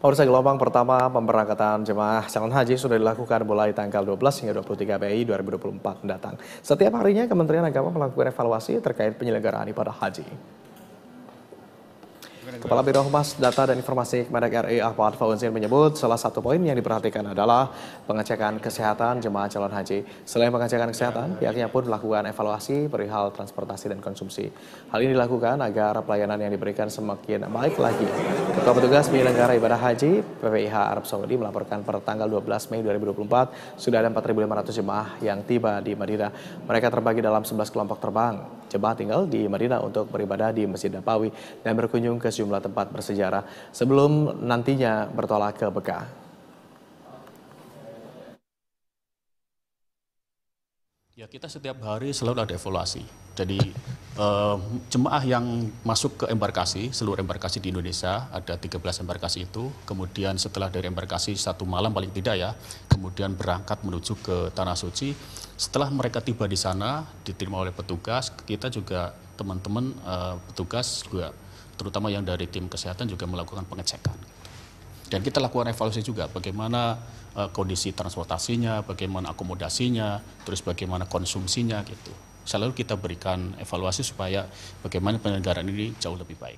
Pemirsa gelombang pertama pemberangkatan jemaah calon haji sudah dilakukan mulai tanggal 12 hingga 23 Mei 2024 mendatang. Setiap harinya Kementerian Agama melakukan evaluasi terkait penyelenggaraan ibadah haji. Kepala Biro Humas Data dan Informasi Kemenak RI Ahmad Fauzin menyebut salah satu poin yang diperhatikan adalah pengecekan kesehatan jemaah calon haji. Selain pengecekan kesehatan, pihaknya pun melakukan evaluasi perihal transportasi dan konsumsi. Hal ini dilakukan agar pelayanan yang diberikan semakin baik lagi. Ketua Petugas Penyelenggara Ibadah Haji PPIH Arab Saudi melaporkan per tanggal 12 Mei 2024 sudah ada 4.500 jemaah yang tiba di Madinah. Mereka terbagi dalam 11 kelompok terbang jemaah tinggal di Madinah untuk beribadah di Masjid Nabawi dan berkunjung ke sejumlah tempat bersejarah sebelum nantinya bertolak ke Mekah. Ya kita setiap hari selalu ada evaluasi. Jadi eh, jemaah yang masuk ke embarkasi, seluruh embarkasi di Indonesia ada 13 embarkasi itu. Kemudian setelah dari embarkasi satu malam paling tidak ya, kemudian berangkat menuju ke Tanah Suci setelah mereka tiba di sana, diterima oleh petugas, kita juga teman-teman uh, petugas juga, terutama yang dari tim kesehatan juga melakukan pengecekan. Dan kita lakukan evaluasi juga, bagaimana uh, kondisi transportasinya, bagaimana akomodasinya, terus bagaimana konsumsinya gitu. Selalu kita berikan evaluasi supaya bagaimana penyelenggaraan ini jauh lebih baik.